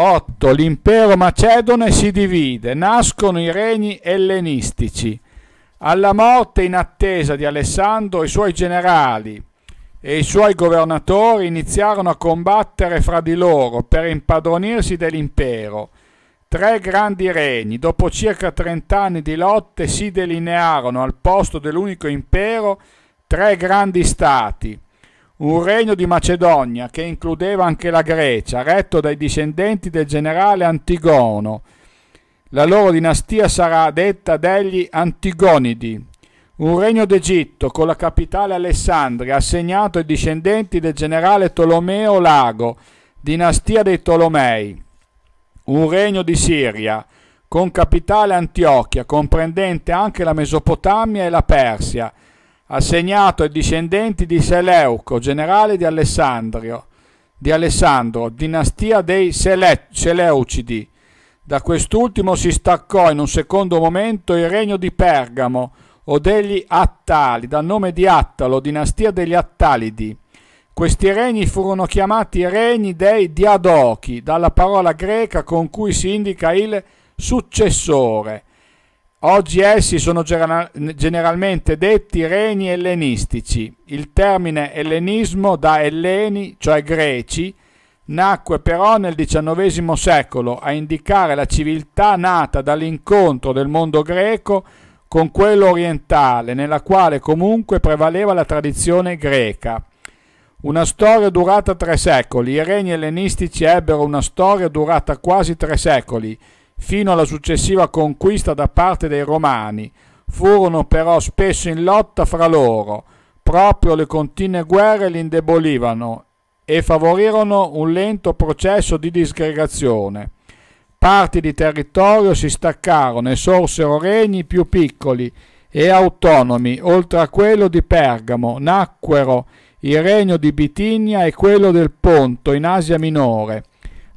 8. L'impero macedone si divide, nascono i regni ellenistici. Alla morte in attesa di Alessandro i suoi generali e i suoi governatori iniziarono a combattere fra di loro per impadronirsi dell'impero. Tre grandi regni, dopo circa trent'anni di lotte, si delinearono al posto dell'unico impero tre grandi stati – un regno di Macedonia che includeva anche la Grecia, retto dai discendenti del generale Antigono. La loro dinastia sarà detta degli Antigonidi. Un regno d'Egitto con la capitale Alessandria assegnato ai discendenti del generale Tolomeo Lago, dinastia dei Tolomei. Un regno di Siria con capitale Antiochia, comprendente anche la Mesopotamia e la Persia, assegnato ai discendenti di Seleuco, generale di Alessandrio, di Alessandro, dinastia dei Sele- Seleucidi. Da quest'ultimo si staccò in un secondo momento il regno di Pergamo o degli Attali, dal nome di Attalo, dinastia degli Attalidi. Questi regni furono chiamati regni dei Diadochi, dalla parola greca con cui si indica il successore, Oggi essi sono generalmente detti regni ellenistici. Il termine ellenismo da elleni, cioè greci, nacque però nel XIX secolo a indicare la civiltà nata dall'incontro del mondo greco con quello orientale, nella quale comunque prevaleva la tradizione greca. Una storia durata tre secoli. I regni ellenistici ebbero una storia durata quasi tre secoli fino alla successiva conquista da parte dei Romani, furono però spesso in lotta fra loro, proprio le continue guerre li indebolivano e favorirono un lento processo di disgregazione. Parti di territorio si staccarono e sorsero regni più piccoli e autonomi, oltre a quello di Pergamo, nacquero il regno di Bitinia e quello del Ponto in Asia Minore,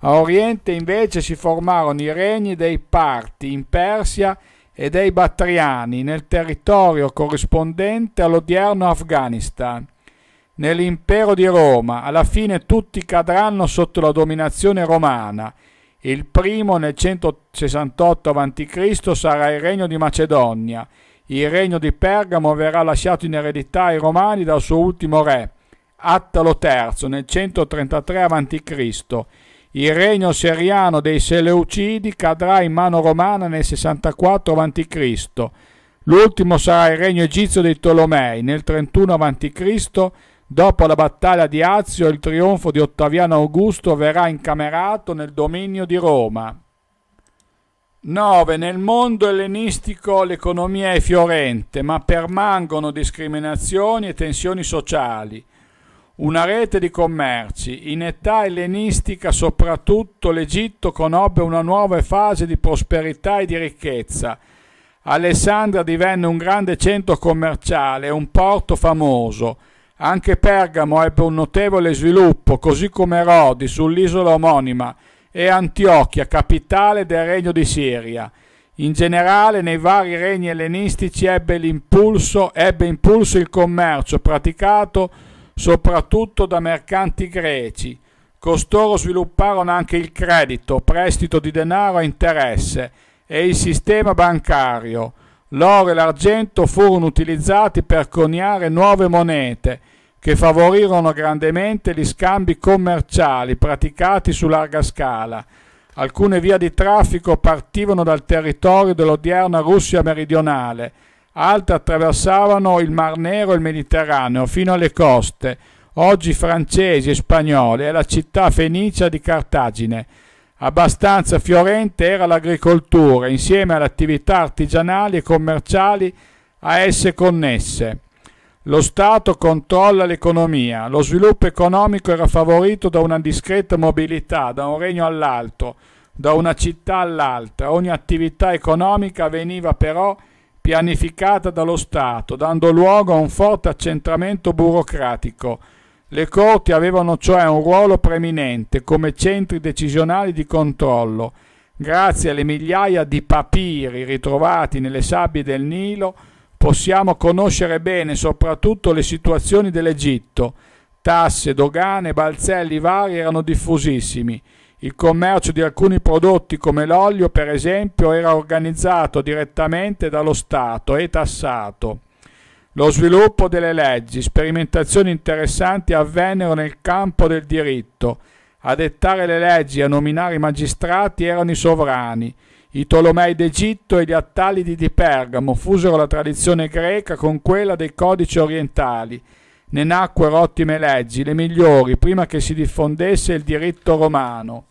a oriente invece si formarono i regni dei Parti in Persia e dei Battriani nel territorio corrispondente all'odierno Afghanistan. Nell'impero di Roma alla fine tutti cadranno sotto la dominazione romana. Il primo nel 168 a.C. sarà il regno di Macedonia. Il regno di Pergamo verrà lasciato in eredità ai romani dal suo ultimo re, Attalo III, nel 133 a.C. Il regno seriano dei Seleucidi cadrà in mano romana nel 64 a.C. L'ultimo sarà il regno egizio dei Tolomei nel 31 a.C. Dopo la battaglia di Azio, il trionfo di Ottaviano Augusto verrà incamerato nel dominio di Roma. 9. Nel mondo ellenistico l'economia è fiorente, ma permangono discriminazioni e tensioni sociali una rete di commerci. In età ellenistica soprattutto l'Egitto conobbe una nuova fase di prosperità e di ricchezza. Alessandria divenne un grande centro commerciale e un porto famoso. Anche Pergamo ebbe un notevole sviluppo, così come Rodi sull'isola omonima e Antiochia, capitale del regno di Siria. In generale nei vari regni ellenistici ebbe, ebbe impulso il commercio praticato soprattutto da mercanti greci. Costoro svilupparono anche il credito, prestito di denaro a interesse e il sistema bancario. L'oro e l'argento furono utilizzati per coniare nuove monete che favorirono grandemente gli scambi commerciali praticati su larga scala. Alcune vie di traffico partivano dal territorio dell'odierna Russia meridionale altre attraversavano il Mar Nero e il Mediterraneo fino alle coste, oggi francesi e spagnole, e la città fenicia di Cartagine. Abbastanza fiorente era l'agricoltura, insieme alle attività artigianali e commerciali a esse connesse. Lo Stato controlla l'economia, lo sviluppo economico era favorito da una discreta mobilità da un regno all'altro, da una città all'altra. Ogni attività economica veniva però pianificata dallo Stato, dando luogo a un forte accentramento burocratico. Le corti avevano cioè un ruolo preminente come centri decisionali di controllo. Grazie alle migliaia di papiri ritrovati nelle sabbie del Nilo, possiamo conoscere bene soprattutto le situazioni dell'Egitto. Tasse, dogane, balzelli vari erano diffusissimi il commercio di alcuni prodotti come l'olio, per esempio, era organizzato direttamente dallo Stato e tassato. Lo sviluppo delle leggi, sperimentazioni interessanti avvennero nel campo del diritto. A dettare le leggi e a nominare i magistrati erano i sovrani. I Tolomei d'Egitto e gli Attalidi di Pergamo fusero la tradizione greca con quella dei codici orientali. Ne nacquero ottime leggi, le migliori, prima che si diffondesse il diritto romano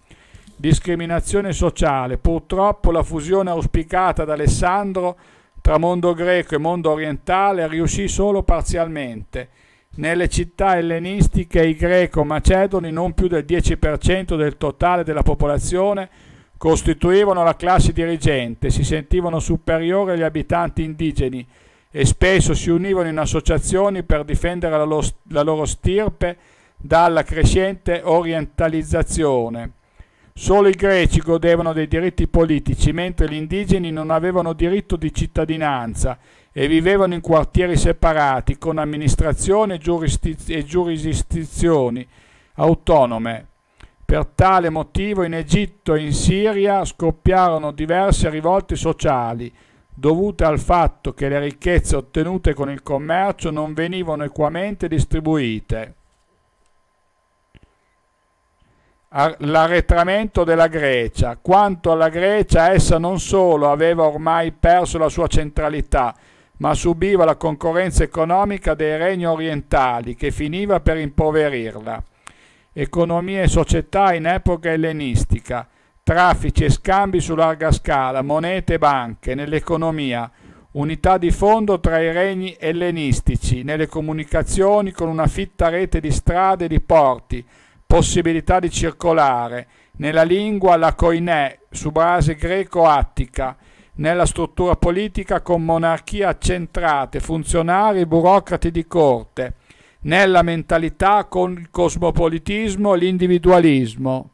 discriminazione sociale. Purtroppo la fusione auspicata da Alessandro tra mondo greco e mondo orientale riuscì solo parzialmente. Nelle città ellenistiche i greco-macedoni, non più del 10% del totale della popolazione, costituivano la classe dirigente, si sentivano superiori agli abitanti indigeni e spesso si univano in associazioni per difendere la loro, stirpe dalla crescente orientalizzazione. Solo i greci godevano dei diritti politici, mentre gli indigeni non avevano diritto di cittadinanza e vivevano in quartieri separati, con amministrazione e giurisdizioni autonome. Per tale motivo in Egitto e in Siria scoppiarono diverse rivolte sociali, dovute al fatto che le ricchezze ottenute con il commercio non venivano equamente distribuite. l'arretramento della Grecia. Quanto alla Grecia, essa non solo aveva ormai perso la sua centralità, ma subiva la concorrenza economica dei regni orientali che finiva per impoverirla. Economia e società in epoca ellenistica, traffici e scambi su larga scala, monete e banche nell'economia, unità di fondo tra i regni ellenistici, nelle comunicazioni con una fitta rete di strade e di porti, possibilità di circolare, nella lingua la koinè su base greco-attica, nella struttura politica con monarchie accentrate, funzionari, e burocrati di corte, nella mentalità con il cosmopolitismo e l'individualismo.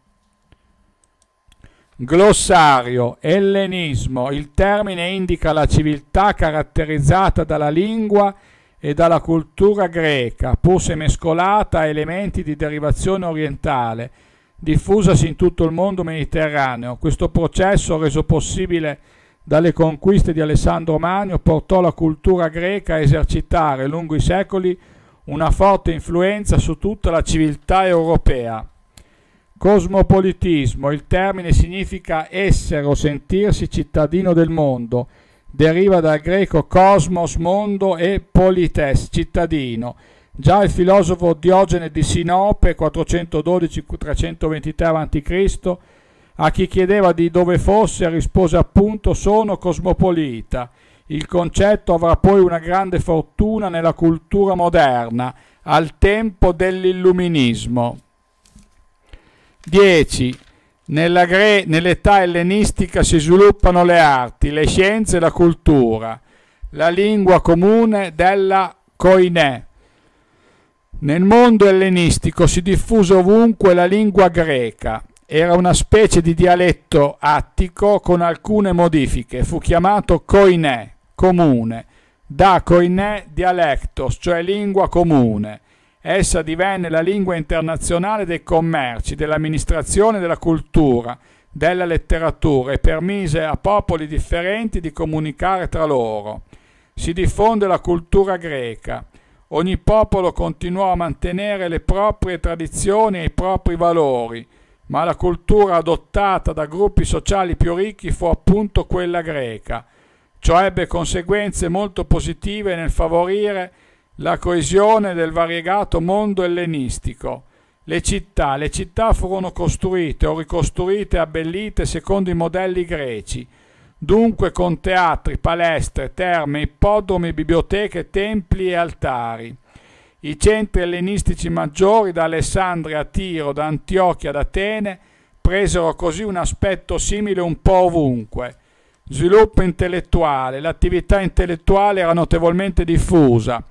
Glossario, ellenismo, il termine indica la civiltà caratterizzata dalla lingua e e dalla cultura greca, pur se mescolata a elementi di derivazione orientale, diffusasi in tutto il mondo mediterraneo. Questo processo, reso possibile dalle conquiste di Alessandro Magno, portò la cultura greca a esercitare lungo i secoli una forte influenza su tutta la civiltà europea. Cosmopolitismo, il termine significa essere o sentirsi cittadino del mondo, deriva dal greco cosmos, mondo e polites, cittadino. Già il filosofo Diogene di Sinope, 412-323 a.C., a chi chiedeva di dove fosse rispose appunto sono cosmopolita. Il concetto avrà poi una grande fortuna nella cultura moderna, al tempo dell'illuminismo. 10. Gre- nell'età ellenistica si sviluppano le arti, le scienze e la cultura, la lingua comune della Koinè. Nel mondo ellenistico si diffuse ovunque la lingua greca. Era una specie di dialetto attico con alcune modifiche. Fu chiamato Koinè, comune, da Koinè dialectos, cioè lingua comune Essa divenne la lingua internazionale dei commerci, dell'amministrazione, della cultura, della letteratura e permise a popoli differenti di comunicare tra loro. Si diffonde la cultura greca. Ogni popolo continuò a mantenere le proprie tradizioni e i propri valori, ma la cultura adottata da gruppi sociali più ricchi fu appunto quella greca. Ciò cioè ebbe conseguenze molto positive nel favorire la coesione del variegato mondo ellenistico. Le città, le città furono costruite o ricostruite e abbellite secondo i modelli greci, dunque con teatri, palestre, terme, ippodromi, biblioteche, templi e altari. I centri ellenistici maggiori, da Alessandria a Tiro, da Antiochia ad Atene, presero così un aspetto simile un po' ovunque. Sviluppo intellettuale, l'attività intellettuale era notevolmente diffusa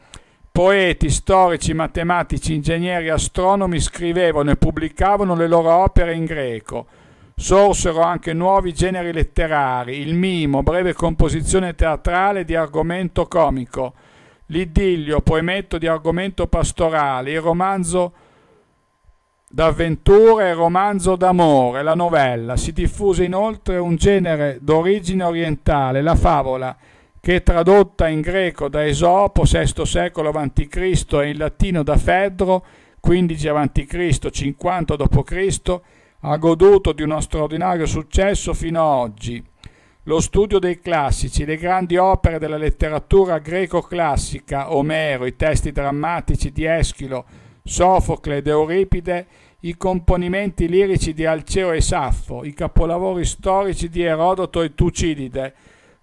Poeti, storici, matematici, ingegneri, astronomi scrivevano e pubblicavano le loro opere in greco. Sorsero anche nuovi generi letterari, il mimo, breve composizione teatrale di argomento comico, l'idillio, poemetto di argomento pastorale, il romanzo d'avventura e il romanzo d'amore, la novella. Si diffuse inoltre un genere d'origine orientale, la favola, che tradotta in greco da Esopo, VI secolo a.C., e in latino da Fedro, 15 a.C., 50 d.C., ha goduto di uno straordinario successo fino ad oggi. Lo studio dei classici, le grandi opere della letteratura greco-classica, Omero, i testi drammatici di Eschilo, Sofocle ed Euripide, i componimenti lirici di Alceo e Saffo, i capolavori storici di Erodoto e Tucidide,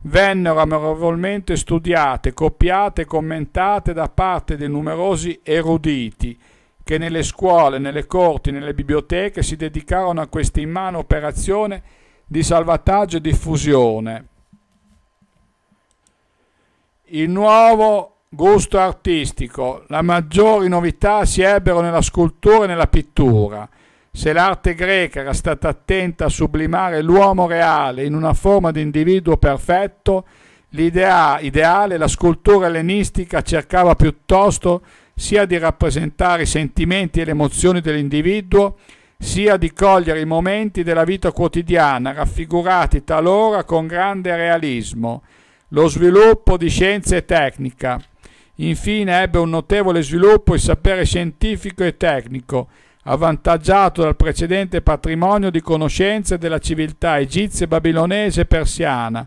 vennero amorevolmente studiate, copiate e commentate da parte dei numerosi eruditi che nelle scuole, nelle corti, nelle biblioteche si dedicarono a questa immane operazione di salvataggio e diffusione. Il nuovo gusto artistico, le maggiori novità si ebbero nella scultura e nella pittura. Se l'arte greca era stata attenta a sublimare l'uomo reale in una forma di individuo perfetto, l'idea ideale, la scultura ellenistica cercava piuttosto sia di rappresentare i sentimenti e le emozioni dell'individuo, sia di cogliere i momenti della vita quotidiana, raffigurati talora con grande realismo, lo sviluppo di scienza e tecnica. Infine ebbe un notevole sviluppo il sapere scientifico e tecnico, avvantaggiato dal precedente patrimonio di conoscenze della civiltà egizia, babilonese e persiana,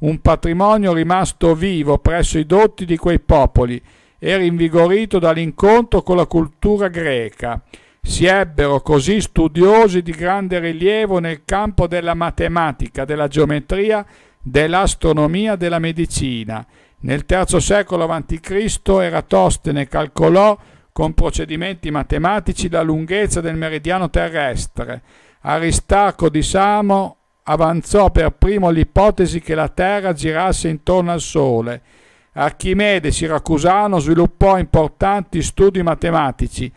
un patrimonio rimasto vivo presso i dotti di quei popoli e rinvigorito dall'incontro con la cultura greca. Si ebbero così studiosi di grande rilievo nel campo della matematica, della geometria, dell'astronomia, della medicina. Nel III secolo a.C. Eratostene calcolò con procedimenti matematici la lunghezza del meridiano terrestre. Aristarco di Samo avanzò per primo l'ipotesi che la Terra girasse intorno al Sole. Archimede Siracusano sviluppò importanti studi matematici,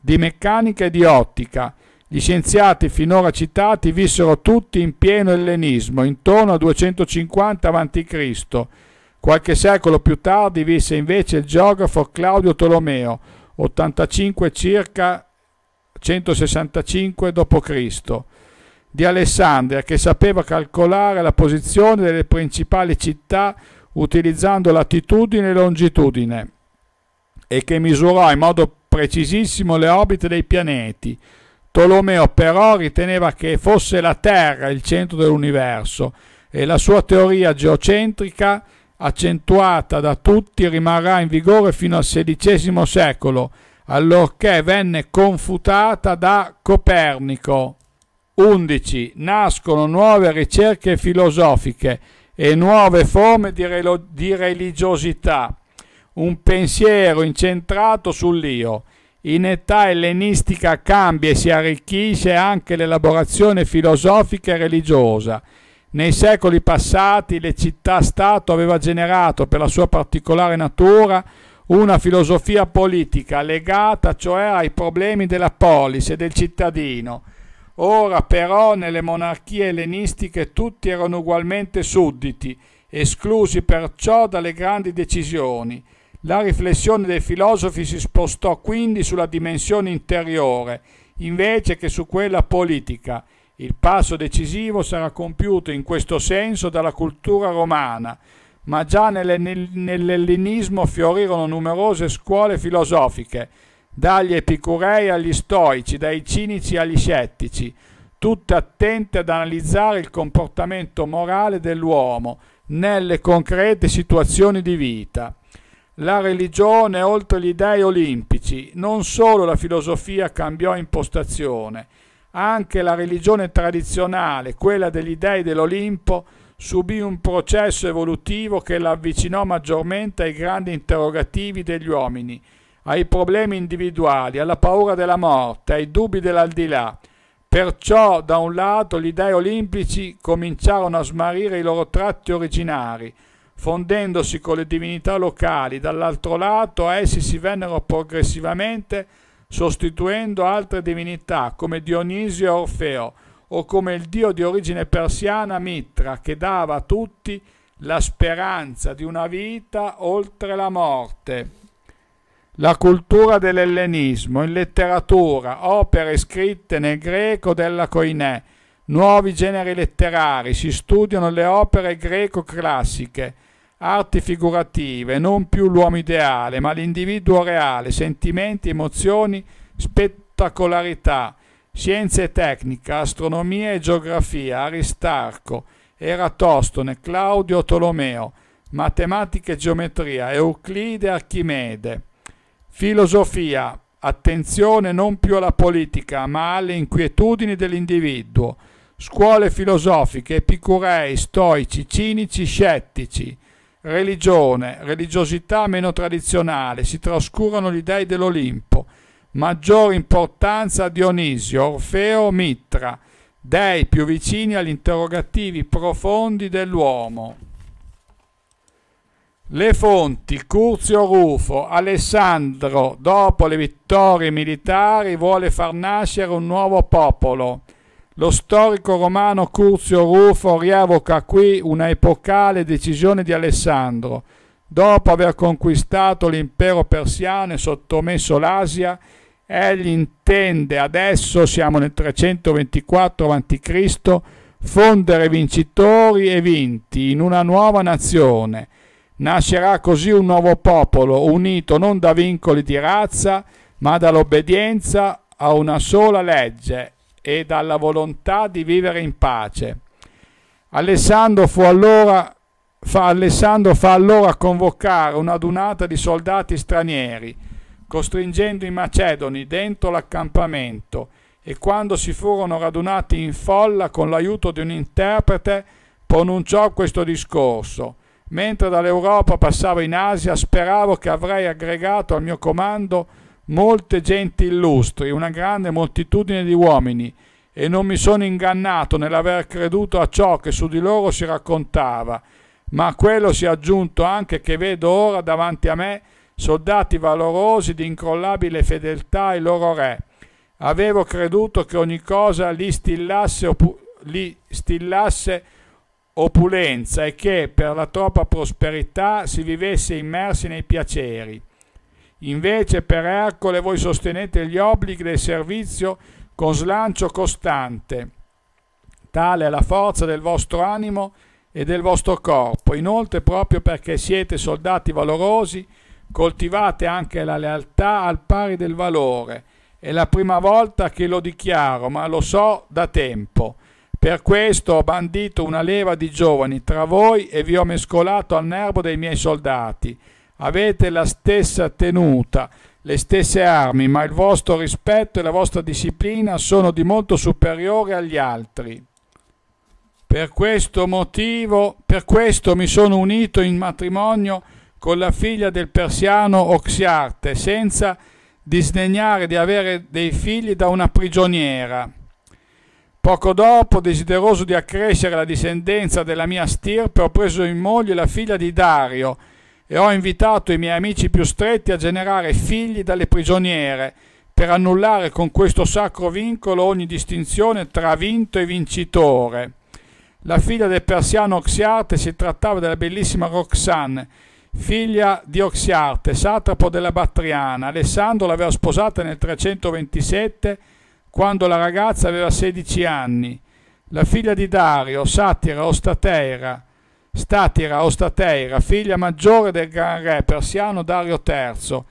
di meccanica e di ottica. Gli scienziati finora citati vissero tutti in pieno ellenismo, intorno al 250 a.C. Qualche secolo più tardi visse invece il geografo Claudio Tolomeo, 85 circa 165 d.C., di Alessandria che sapeva calcolare la posizione delle principali città utilizzando latitudine e longitudine e che misurò in modo precisissimo le orbite dei pianeti. Tolomeo però riteneva che fosse la Terra il centro dell'universo e la sua teoria geocentrica accentuata da tutti, rimarrà in vigore fino al XVI secolo, allorché venne confutata da Copernico. 11. Nascono nuove ricerche filosofiche e nuove forme di, relo- di religiosità. Un pensiero incentrato sull'io. In età ellenistica cambia e si arricchisce anche l'elaborazione filosofica e religiosa nei secoli passati le città-stato aveva generato per la sua particolare natura una filosofia politica legata cioè ai problemi della polis e del cittadino. Ora però nelle monarchie ellenistiche tutti erano ugualmente sudditi, esclusi perciò dalle grandi decisioni. La riflessione dei filosofi si spostò quindi sulla dimensione interiore, invece che su quella politica, il passo decisivo sarà compiuto in questo senso dalla cultura romana, ma già nell'ellenismo fiorirono numerose scuole filosofiche, dagli epicurei agli stoici, dai cinici agli scettici, tutte attente ad analizzare il comportamento morale dell'uomo nelle concrete situazioni di vita. La religione oltre gli dei olimpici, non solo la filosofia cambiò impostazione, anche la religione tradizionale, quella degli dei dell'Olimpo, subì un processo evolutivo che l'avvicinò maggiormente ai grandi interrogativi degli uomini, ai problemi individuali, alla paura della morte, ai dubbi dell'aldilà. Perciò, da un lato, gli dei olimpici cominciarono a smarrire i loro tratti originari, fondendosi con le divinità locali, dall'altro lato essi si vennero progressivamente sostituendo altre divinità come Dionisio e Orfeo o come il dio di origine persiana Mitra che dava a tutti la speranza di una vita oltre la morte. La cultura dell'ellenismo in letteratura, opere scritte nel greco della coinè, nuovi generi letterari, si studiano le opere greco-classiche, arti figurative, non più l'uomo ideale, ma l'individuo reale, sentimenti, emozioni, spettacolarità, scienze e tecnica, astronomia e geografia, Aristarco, Eratostone, Claudio Tolomeo, matematica e geometria, Euclide e Archimede, filosofia, attenzione non più alla politica, ma alle inquietudini dell'individuo, scuole filosofiche, epicurei, stoici, cinici, scettici, religione, religiosità meno tradizionale, si trascurano gli dei dell'Olimpo, maggiore importanza Dionisio, Orfeo, Mitra, dei più vicini agli interrogativi profondi dell'uomo. Le fonti Curzio Rufo, Alessandro, dopo le vittorie militari, vuole far nascere un nuovo popolo lo storico romano Curzio Rufo rievoca qui una epocale decisione di Alessandro. Dopo aver conquistato l'impero persiano e sottomesso l'Asia, egli intende, adesso siamo nel 324 a.C., fondere vincitori e vinti in una nuova nazione. Nascerà così un nuovo popolo, unito non da vincoli di razza, ma dall'obbedienza a una sola legge e dalla volontà di vivere in pace. Alessandro, allora, fa, Alessandro fa allora convocare un'adunata di soldati stranieri, costringendo i macedoni dentro l'accampamento e quando si furono radunati in folla con l'aiuto di un interprete pronunciò questo discorso. Mentre dall'Europa passavo in Asia speravo che avrei aggregato al mio comando molte genti illustri, una grande moltitudine di uomini, e non mi sono ingannato nell'aver creduto a ciò che su di loro si raccontava, ma a quello si è aggiunto anche che vedo ora davanti a me soldati valorosi di incrollabile fedeltà ai loro re. Avevo creduto che ogni cosa li stillasse, opu- li stillasse opulenza e che per la troppa prosperità si vivesse immersi nei piaceri. Invece per Ercole voi sostenete gli obblighi del servizio con slancio costante, tale è la forza del vostro animo e del vostro corpo. Inoltre, proprio perché siete soldati valorosi, coltivate anche la lealtà al pari del valore. È la prima volta che lo dichiaro, ma lo so da tempo. Per questo ho bandito una leva di giovani tra voi e vi ho mescolato al nervo dei miei soldati Avete la stessa tenuta, le stesse armi, ma il vostro rispetto e la vostra disciplina sono di molto superiori agli altri. Per questo motivo, per questo mi sono unito in matrimonio con la figlia del persiano Oxiarte, senza disdegnare di avere dei figli da una prigioniera. Poco dopo, desideroso di accrescere la discendenza della mia stirpe, ho preso in moglie la figlia di Dario, e ho invitato i miei amici più stretti a generare figli dalle prigioniere per annullare con questo sacro vincolo ogni distinzione tra vinto e vincitore. La figlia del persiano Oxiarte si trattava della bellissima Roxanne, figlia di Oxiarte, satrapo della Battriana. Alessandro l'aveva sposata nel 327 quando la ragazza aveva 16 anni. La figlia di Dario, satira Ostateira, Statira o Stateira, figlia maggiore del gran re persiano Dario III,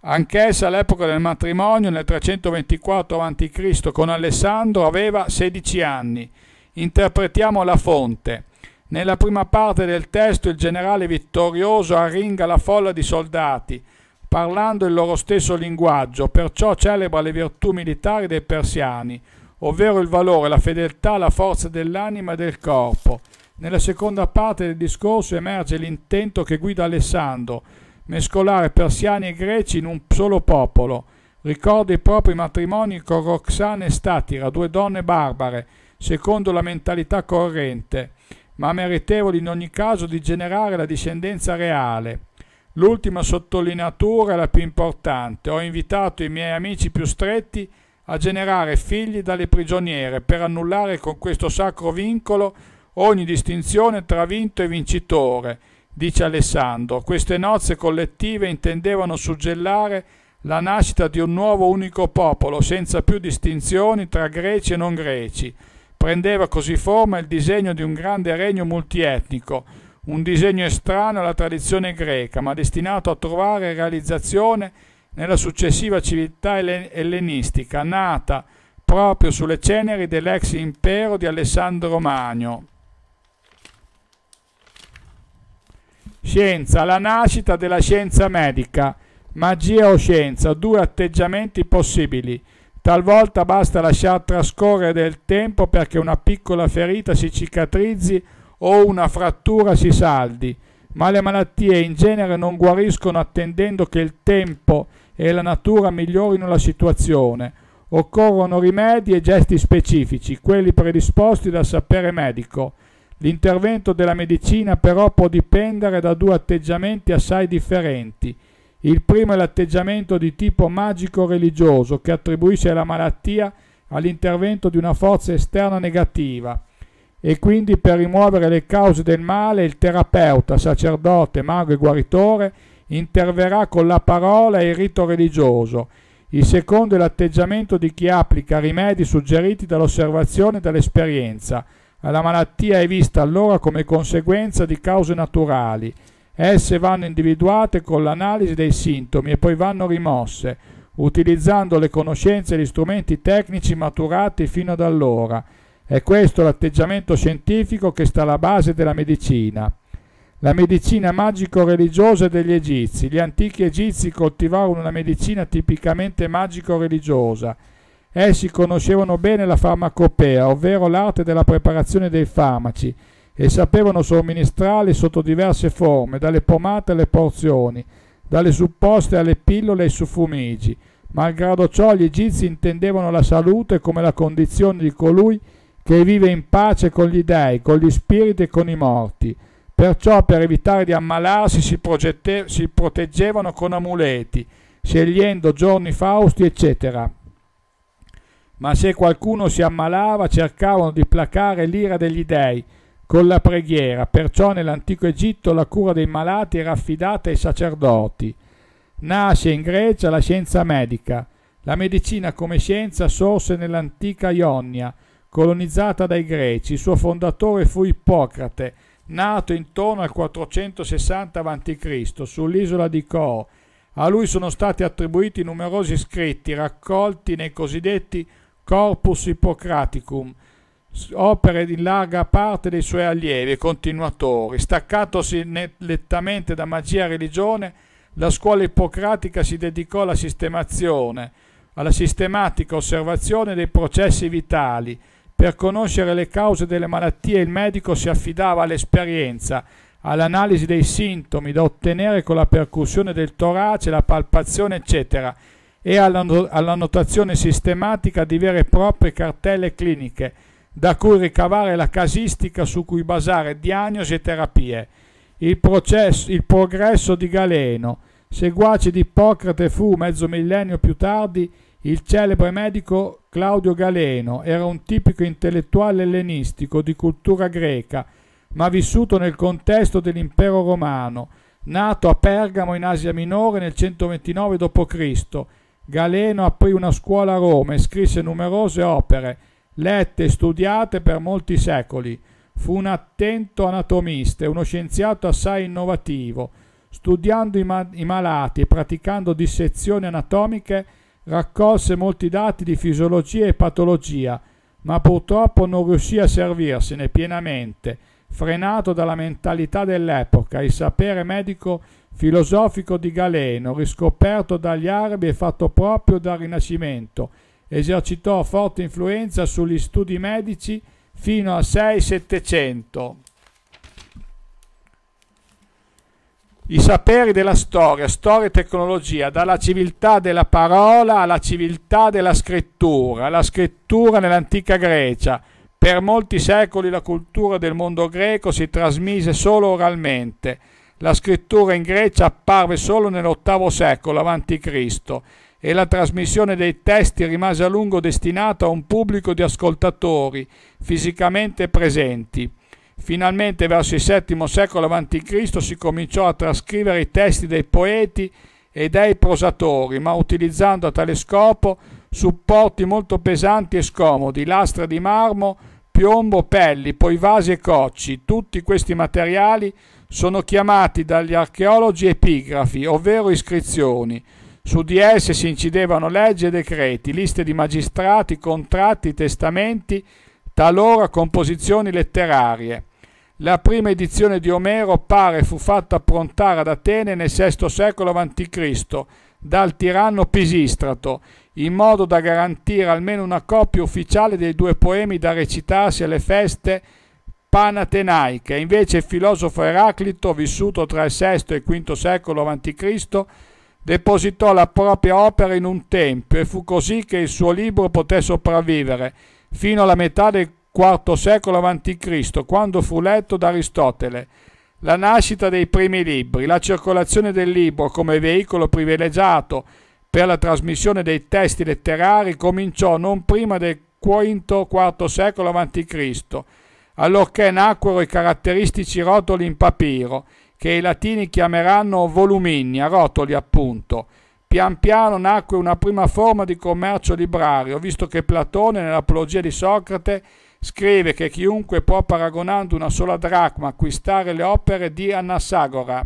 anch'essa all'epoca del matrimonio nel 324 a.C. con Alessandro aveva 16 anni. Interpretiamo la fonte. Nella prima parte del testo il generale vittorioso arringa la folla di soldati, parlando il loro stesso linguaggio, perciò celebra le virtù militari dei persiani, ovvero il valore, la fedeltà, la forza dell'anima e del corpo. Nella seconda parte del discorso emerge l'intento che guida Alessandro, mescolare persiani e greci in un solo popolo. Ricorda i propri matrimoni con Roxana e Statira, due donne barbare, secondo la mentalità corrente, ma meritevoli in ogni caso di generare la discendenza reale. L'ultima sottolineatura è la più importante. Ho invitato i miei amici più stretti a generare figli dalle prigioniere per annullare con questo sacro vincolo ogni distinzione tra vinto e vincitore, dice Alessandro. Queste nozze collettive intendevano suggellare la nascita di un nuovo unico popolo, senza più distinzioni tra greci e non greci. Prendeva così forma il disegno di un grande regno multietnico, un disegno estraneo alla tradizione greca, ma destinato a trovare realizzazione nella successiva civiltà ellenistica, nata proprio sulle ceneri dell'ex impero di Alessandro Magno. Scienza, la nascita della scienza medica. Magia o scienza, due atteggiamenti possibili. Talvolta basta lasciar trascorrere del tempo perché una piccola ferita si cicatrizzi o una frattura si saldi, ma le malattie in genere non guariscono attendendo che il tempo e la natura migliorino la situazione. Occorrono rimedi e gesti specifici, quelli predisposti dal sapere medico L'intervento della medicina però può dipendere da due atteggiamenti assai differenti. Il primo è l'atteggiamento di tipo magico-religioso che attribuisce la malattia all'intervento di una forza esterna negativa e quindi per rimuovere le cause del male il terapeuta, sacerdote, mago e guaritore interverrà con la parola e il rito religioso. Il secondo è l'atteggiamento di chi applica rimedi suggeriti dall'osservazione e dall'esperienza la malattia è vista allora come conseguenza di cause naturali. Esse vanno individuate con l'analisi dei sintomi e poi vanno rimosse, utilizzando le conoscenze e gli strumenti tecnici maturati fino ad allora. È questo l'atteggiamento scientifico che sta alla base della medicina. La medicina magico-religiosa degli egizi. Gli antichi egizi coltivarono una medicina tipicamente magico-religiosa Essi conoscevano bene la farmacopea, ovvero l'arte della preparazione dei farmaci, e sapevano somministrarli sotto diverse forme, dalle pomate alle porzioni, dalle supposte alle pillole ai suffumigi. Malgrado ciò, gli egizi intendevano la salute come la condizione di colui che vive in pace con gli dèi, con gli spiriti e con i morti. Perciò, per evitare di ammalarsi, si, progette- si proteggevano con amuleti, scegliendo giorni fausti, eccetera ma se qualcuno si ammalava cercavano di placare l'ira degli dei con la preghiera, perciò nell'antico Egitto la cura dei malati era affidata ai sacerdoti. Nasce in Grecia la scienza medica. La medicina come scienza sorse nell'antica Ionia, colonizzata dai greci. Il suo fondatore fu Ippocrate, nato intorno al 460 a.C. sull'isola di Co. A lui sono stati attribuiti numerosi scritti raccolti nei cosiddetti Corpus Hippocraticum, opere di larga parte dei suoi allievi e continuatori. Staccatosi nettamente da magia e religione, la scuola ippocratica si dedicò alla sistemazione, alla sistematica osservazione dei processi vitali. Per conoscere le cause delle malattie il medico si affidava all'esperienza, all'analisi dei sintomi da ottenere con la percussione del torace, la palpazione, eccetera e all'annotazione sistematica di vere e proprie cartelle cliniche, da cui ricavare la casistica su cui basare diagnosi e terapie. Il, processo, il progresso di Galeno, seguace di Ippocrate, fu mezzo millennio più tardi il celebre medico Claudio Galeno era un tipico intellettuale ellenistico di cultura greca, ma vissuto nel contesto dell'impero romano, nato a Pergamo in Asia Minore nel 129 d.C., Galeno aprì una scuola a Roma e scrisse numerose opere, lette e studiate per molti secoli. Fu un attento anatomista e uno scienziato assai innovativo. Studiando i, ma- i malati e praticando dissezioni anatomiche, raccolse molti dati di fisiologia e patologia, ma purtroppo non riuscì a servirsene pienamente, frenato dalla mentalità dell'epoca, il sapere medico filosofico di Galeno, riscoperto dagli arabi e fatto proprio dal Rinascimento, esercitò forte influenza sugli studi medici fino al 6-700. I saperi della storia, storia e tecnologia, dalla civiltà della parola alla civiltà della scrittura, la scrittura nell'antica Grecia. Per molti secoli la cultura del mondo greco si trasmise solo oralmente la scrittura in Grecia apparve solo nell'VIII secolo a.C. e la trasmissione dei testi rimase a lungo destinata a un pubblico di ascoltatori fisicamente presenti. Finalmente verso il VII secolo a.C. si cominciò a trascrivere i testi dei poeti e dei prosatori, ma utilizzando a tale scopo supporti molto pesanti e scomodi, lastre di marmo, piombo, pelli, poi vasi e cocci. Tutti questi materiali sono chiamati dagli archeologi epigrafi, ovvero iscrizioni. Su di esse si incidevano leggi e decreti, liste di magistrati, contratti, testamenti, talora composizioni letterarie. La prima edizione di Omero pare fu fatta approntare ad Atene nel VI secolo a.C. dal tiranno Pisistrato, in modo da garantire almeno una copia ufficiale dei due poemi da recitarsi alle feste panathenaiche. Invece il filosofo Eraclito, vissuto tra il VI e il V secolo a.C., depositò la propria opera in un tempio e fu così che il suo libro poté sopravvivere fino alla metà del IV secolo a.C., quando fu letto da Aristotele. La nascita dei primi libri, la circolazione del libro come veicolo privilegiato per la trasmissione dei testi letterari cominciò non prima del V-IV secolo a.C., allorché nacquero i caratteristici rotoli in papiro, che i latini chiameranno volumini, a rotoli appunto. Pian piano nacque una prima forma di commercio librario, visto che Platone nell'Apologia di Socrate scrive che chiunque può paragonando una sola dracma acquistare le opere di Anassagora.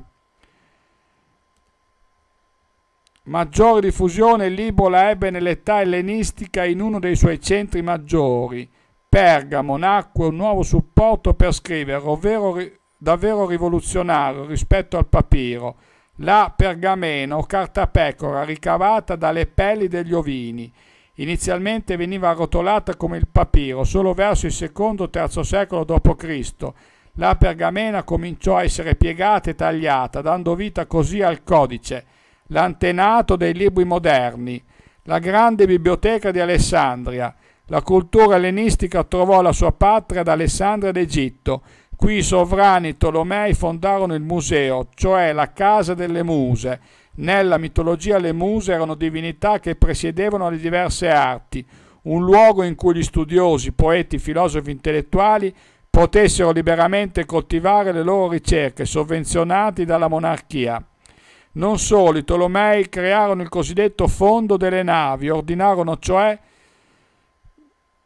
Maggiore diffusione il libro la ebbe nell'età ellenistica in uno dei suoi centri maggiori. Pergamo nacque un nuovo supporto per scrivere, ovvero ri- davvero rivoluzionario rispetto al papiro, la pergamena o cartapecora ricavata dalle pelli degli ovini. Inizialmente veniva arrotolata come il papiro, solo verso il secondo o terzo secolo d.C. La pergamena cominciò a essere piegata e tagliata, dando vita così al codice, l'antenato dei libri moderni, la grande biblioteca di Alessandria, la cultura ellenistica trovò la sua patria ad Alessandria d'Egitto. Qui i sovrani Tolomei fondarono il museo, cioè la casa delle muse. Nella mitologia le muse erano divinità che presiedevano le diverse arti, un luogo in cui gli studiosi, poeti, filosofi intellettuali potessero liberamente coltivare le loro ricerche, sovvenzionati dalla monarchia. Non solo, i Tolomei crearono il cosiddetto fondo delle navi, ordinarono cioè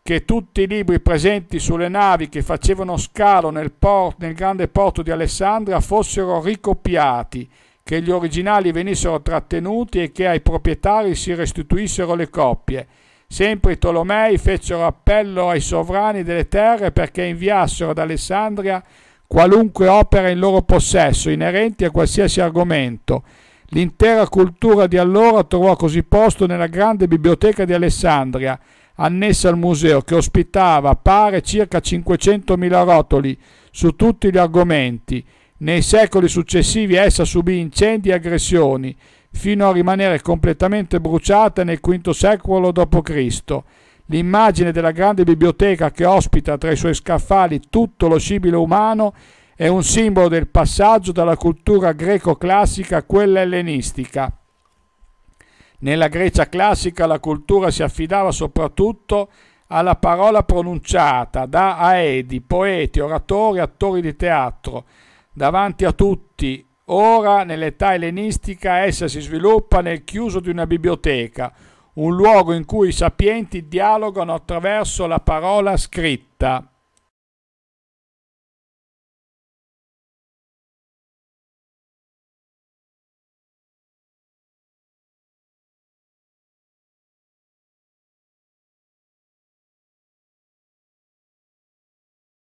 che tutti i libri presenti sulle navi che facevano scalo nel, port, nel grande porto di Alessandria fossero ricopiati, che gli originali venissero trattenuti e che ai proprietari si restituissero le copie. Sempre i Tolomei fecero appello ai sovrani delle terre perché inviassero ad Alessandria qualunque opera in loro possesso, inerenti a qualsiasi argomento. L'intera cultura di allora trovò così posto nella grande biblioteca di Alessandria, annessa al museo che ospitava, pare, circa 500.000 rotoli su tutti gli argomenti. Nei secoli successivi essa subì incendi e aggressioni, fino a rimanere completamente bruciata nel V secolo d.C. L'immagine della grande biblioteca che ospita tra i suoi scaffali tutto lo scibile umano è un simbolo del passaggio dalla cultura greco-classica a quella ellenistica. Nella Grecia classica la cultura si affidava soprattutto alla parola pronunciata da aedi, poeti, oratori, attori di teatro. Davanti a tutti, ora nell'età ellenistica, essa si sviluppa nel chiuso di una biblioteca, un luogo in cui i sapienti dialogano attraverso la parola scritta.